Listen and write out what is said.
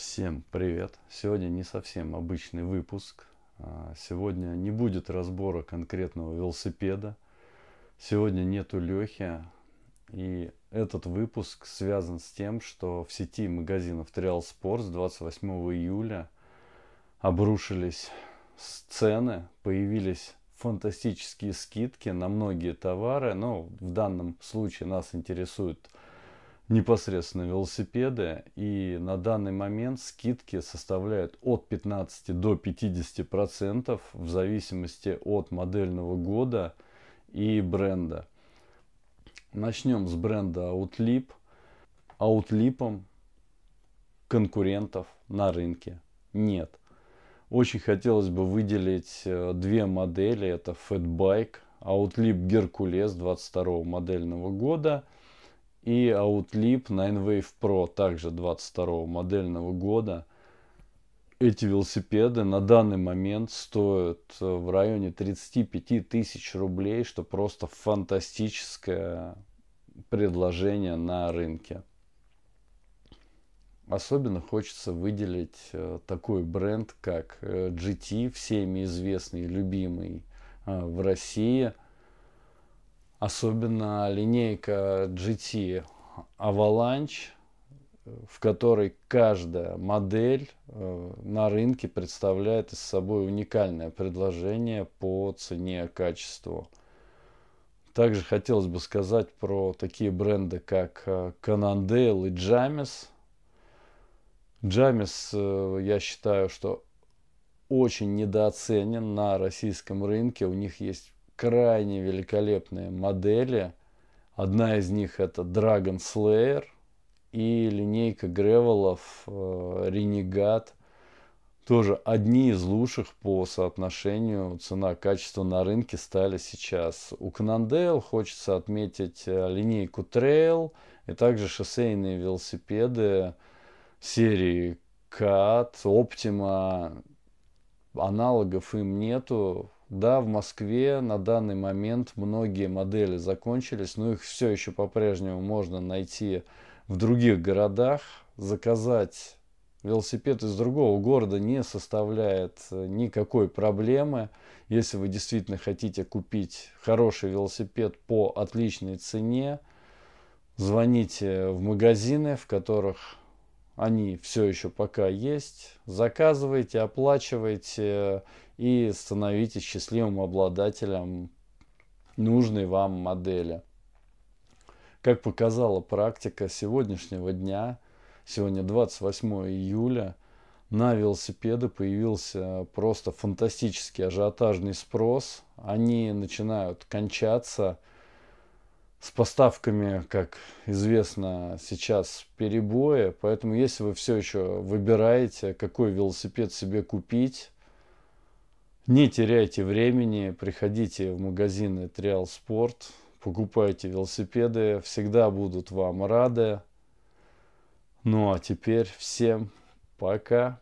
Всем привет! Сегодня не совсем обычный выпуск. А, сегодня не будет разбора конкретного велосипеда. Сегодня нету Лехи. И этот выпуск связан с тем, что в сети магазинов Trial Sports 28 июля обрушились цены, появились фантастические скидки на многие товары. Но в данном случае нас интересует непосредственно велосипеды. И на данный момент скидки составляют от 15 до 50 процентов в зависимости от модельного года и бренда. Начнем с бренда Outlip. Outlipом конкурентов на рынке нет. Очень хотелось бы выделить э, две модели. Это Fatbike, Outlip Геркулес 22 модельного года – и Outlip Ninewave Pro, также 22 модельного года. Эти велосипеды на данный момент стоят э, в районе 35 тысяч рублей, что просто фантастическое предложение на рынке. Особенно хочется выделить э, такой бренд, как э, GT, всеми известный, любимый в России – Особенно линейка GT Avalanche, в которой каждая модель э, на рынке представляет из собой уникальное предложение по цене и качеству. Также хотелось бы сказать про такие бренды, как Cannondale э, и Jamis. Jamis, э, я считаю, что очень недооценен на российском рынке. У них есть крайне великолепные модели. Одна из них это Dragon Slayer и линейка Гревелов э, Ренегат. Тоже одни из лучших по соотношению цена-качество на рынке стали сейчас. У Cannondale хочется отметить э, линейку Trail и также шоссейные велосипеды серии Кат, Optima. Аналогов им нету да, в Москве на данный момент многие модели закончились, но их все еще по-прежнему можно найти в других городах. Заказать велосипед из другого города не составляет э, никакой проблемы. Если вы действительно хотите купить хороший велосипед по отличной цене, звоните в магазины, в которых они все еще пока есть. Заказывайте, оплачивайте э, и становитесь счастливым обладателем нужной вам модели. Как показала практика сегодняшнего дня, сегодня 28 июля, на велосипеды появился просто фантастический ажиотажный спрос. Они начинают кончаться – с поставками, как известно, сейчас перебои. Поэтому, если вы все еще выбираете, какой велосипед себе купить, не теряйте времени, приходите в магазины Trial Sport, покупайте велосипеды, всегда будут вам рады. Ну а теперь всем пока.